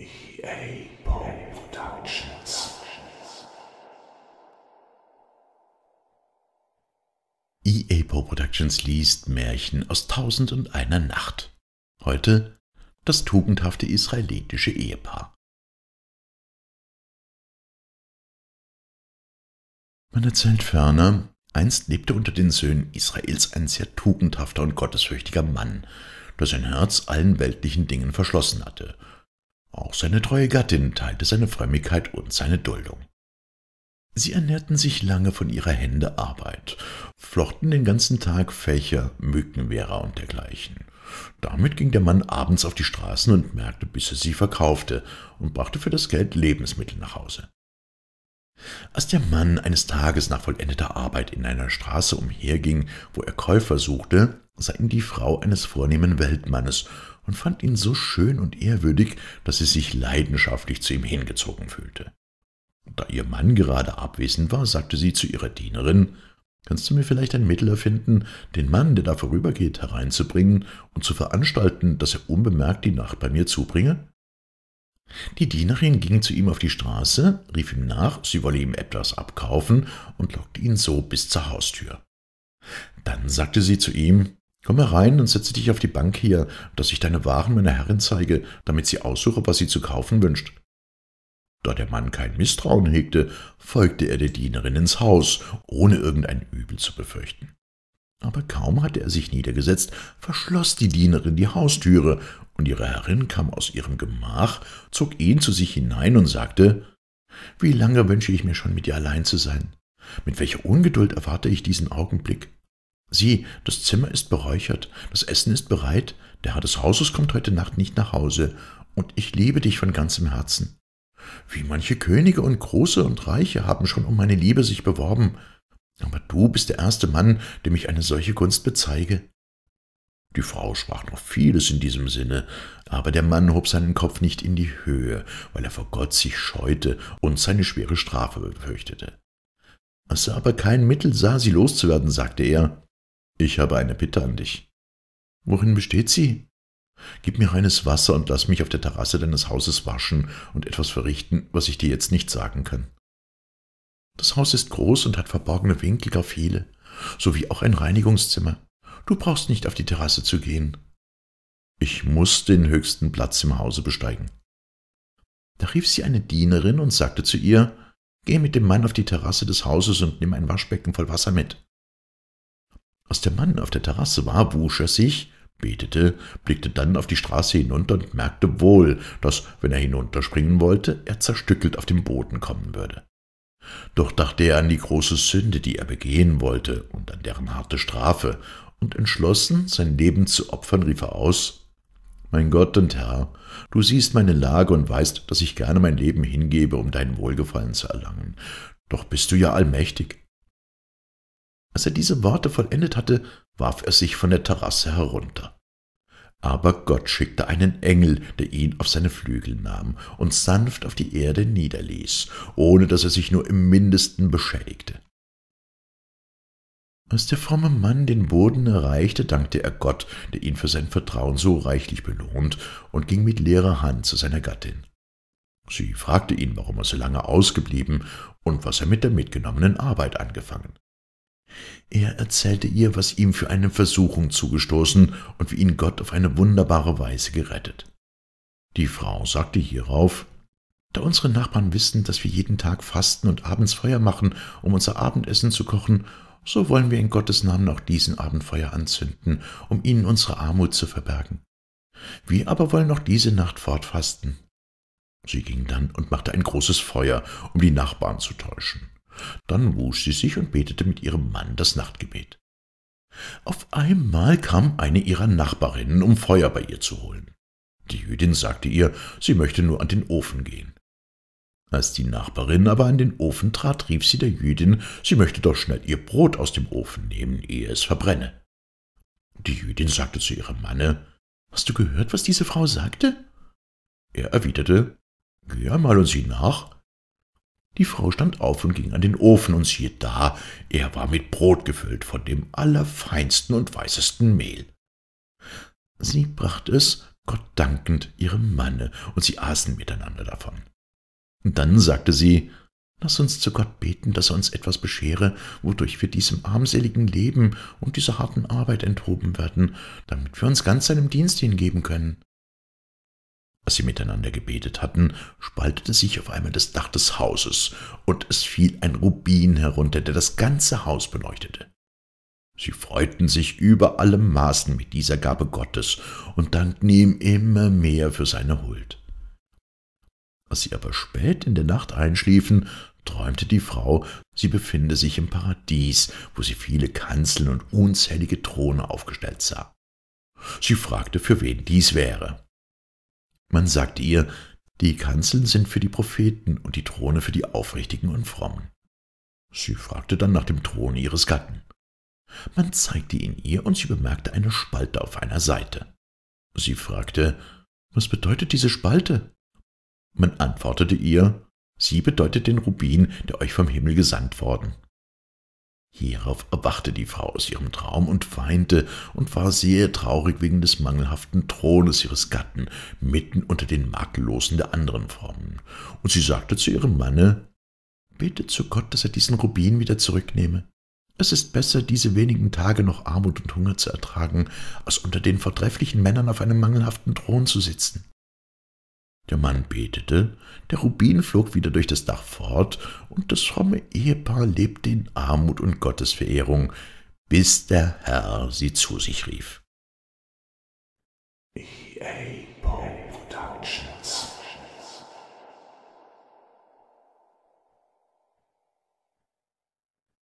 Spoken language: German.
EA Productions. EA Productions liest Märchen aus Tausend und einer Nacht. Heute das tugendhafte israelitische Ehepaar. Man erzählt ferner, einst lebte unter den Söhnen Israels ein sehr tugendhafter und gottesfürchtiger Mann, der sein Herz allen weltlichen Dingen verschlossen hatte – auch seine treue Gattin teilte seine Frömmigkeit und seine Duldung. Sie ernährten sich lange von ihrer Hände Arbeit, flochten den ganzen Tag Fächer, Mückenwehrer und dergleichen. Damit ging der Mann abends auf die Straßen und Märkte, bis er sie verkaufte und brachte für das Geld Lebensmittel nach Hause. Als der Mann eines Tages nach vollendeter Arbeit in einer Straße umherging, wo er Käufer suchte, sah ihn die Frau eines vornehmen Weltmannes und fand ihn so schön und ehrwürdig, dass sie sich leidenschaftlich zu ihm hingezogen fühlte. Da ihr Mann gerade abwesend war, sagte sie zu ihrer Dienerin Kannst du mir vielleicht ein Mittel erfinden, den Mann, der da vorübergeht, hereinzubringen und zu veranstalten, dass er unbemerkt die Nacht bei mir zubringe? Die Dienerin ging zu ihm auf die Straße, rief ihm nach, sie wolle ihm etwas abkaufen und lockte ihn so bis zur Haustür. Dann sagte sie zu ihm, Komm herein und setze dich auf die Bank hier, dass ich deine Waren meiner Herrin zeige, damit sie aussuche, was sie zu kaufen wünscht. Da der Mann kein Misstrauen hegte, folgte er der Dienerin ins Haus, ohne irgendein Übel zu befürchten. Aber kaum hatte er sich niedergesetzt, verschloss die Dienerin die Haustüre, und ihre Herrin kam aus ihrem Gemach, zog ihn zu sich hinein und sagte, »Wie lange wünsche ich mir schon, mit dir allein zu sein? Mit welcher Ungeduld erwarte ich diesen Augenblick? Sieh, das Zimmer ist beräuchert, das Essen ist bereit, der Herr des Hauses kommt heute Nacht nicht nach Hause, und ich liebe dich von ganzem Herzen. Wie manche Könige und Große und Reiche haben schon um meine Liebe sich beworben, aber du bist der erste Mann, dem ich eine solche Kunst bezeige. Die Frau sprach noch vieles in diesem Sinne, aber der Mann hob seinen Kopf nicht in die Höhe, weil er vor Gott sich scheute und seine schwere Strafe befürchtete. Als er aber kein Mittel sah, sie loszuwerden, sagte er, ich habe eine Bitte an dich. Worin besteht sie? Gib mir reines Wasser und lass mich auf der Terrasse deines Hauses waschen und etwas verrichten, was ich dir jetzt nicht sagen kann. Das Haus ist groß und hat verborgene Winkel gar viele, sowie auch ein Reinigungszimmer. Du brauchst nicht auf die Terrasse zu gehen. Ich muss den höchsten Platz im Hause besteigen. Da rief sie eine Dienerin und sagte zu ihr, Geh mit dem Mann auf die Terrasse des Hauses und nimm ein Waschbecken voll Wasser mit. Als der Mann auf der Terrasse war, wusch er sich, betete, blickte dann auf die Straße hinunter und merkte wohl, dass, wenn er hinunterspringen wollte, er zerstückelt auf den Boden kommen würde. Doch dachte er an die große Sünde, die er begehen wollte, und an deren harte Strafe, und entschlossen, sein Leben zu opfern, rief er aus Mein Gott und Herr, du siehst meine Lage und weißt, dass ich gerne mein Leben hingebe, um dein Wohlgefallen zu erlangen. Doch bist du ja allmächtig. Als er diese Worte vollendet hatte, warf er sich von der Terrasse herunter. Aber Gott schickte einen Engel, der ihn auf seine Flügel nahm und sanft auf die Erde niederließ, ohne dass er sich nur im mindesten beschädigte. Als der fromme Mann den Boden erreichte, dankte er Gott, der ihn für sein Vertrauen so reichlich belohnt, und ging mit leerer Hand zu seiner Gattin. Sie fragte ihn, warum er so lange ausgeblieben und was er mit der mitgenommenen Arbeit angefangen. Er erzählte ihr, was ihm für eine Versuchung zugestoßen und wie ihn Gott auf eine wunderbare Weise gerettet. Die Frau sagte hierauf, da unsere Nachbarn wissen, dass wir jeden Tag fasten und abends Feuer machen, um unser Abendessen zu kochen, so wollen wir in Gottes Namen auch diesen Abendfeuer anzünden, um ihnen unsere Armut zu verbergen. Wir aber wollen noch diese Nacht fortfasten. Sie ging dann und machte ein großes Feuer, um die Nachbarn zu täuschen. Dann wusch sie sich und betete mit ihrem Mann das Nachtgebet. Auf einmal kam eine ihrer Nachbarinnen, um Feuer bei ihr zu holen. Die Jüdin sagte ihr, sie möchte nur an den Ofen gehen. Als die Nachbarin aber an den Ofen trat, rief sie der Jüdin, sie möchte doch schnell ihr Brot aus dem Ofen nehmen, ehe es verbrenne. Die Jüdin sagte zu ihrem Manne, Hast du gehört, was diese Frau sagte? Er erwiderte, Geh einmal und sieh nach, die Frau stand auf und ging an den Ofen, und siehe da, er war mit Brot gefüllt von dem allerfeinsten und weißesten Mehl. Sie brachte es, Gott dankend, ihrem Manne, und sie aßen miteinander davon. Und dann sagte sie, Lass uns zu Gott beten, dass er uns etwas beschere, wodurch wir diesem armseligen Leben und dieser harten Arbeit enthoben werden, damit wir uns ganz seinem Dienst hingeben können. Als sie miteinander gebetet hatten, spaltete sich auf einmal das Dach des Hauses, und es fiel ein Rubin herunter, der das ganze Haus beleuchtete. Sie freuten sich über alle Maßen mit dieser Gabe Gottes und dankten ihm immer mehr für seine Huld. Als sie aber spät in der Nacht einschliefen, träumte die Frau, sie befinde sich im Paradies, wo sie viele Kanzeln und unzählige Throne aufgestellt sah. Sie fragte, für wen dies wäre. Man sagte ihr, die Kanzeln sind für die Propheten und die Throne für die Aufrichtigen und Frommen. Sie fragte dann nach dem Thron ihres Gatten. Man zeigte ihn ihr und sie bemerkte eine Spalte auf einer Seite. Sie fragte, was bedeutet diese Spalte? Man antwortete ihr, sie bedeutet den Rubin, der euch vom Himmel gesandt worden. Hierauf erwachte die Frau aus ihrem Traum und weinte und war sehr traurig wegen des mangelhaften Thrones ihres Gatten, mitten unter den makellosen der anderen Formen. Und sie sagte zu ihrem Manne, »Bitte zu Gott, dass er diesen Rubin wieder zurücknehme. Es ist besser, diese wenigen Tage noch Armut und Hunger zu ertragen, als unter den vortrefflichen Männern auf einem mangelhaften Thron zu sitzen.« der Mann betete, der Rubin flog wieder durch das Dach fort, und das fromme Ehepaar lebte in Armut und Gottesverehrung, bis der Herr sie zu sich rief. Ich ey.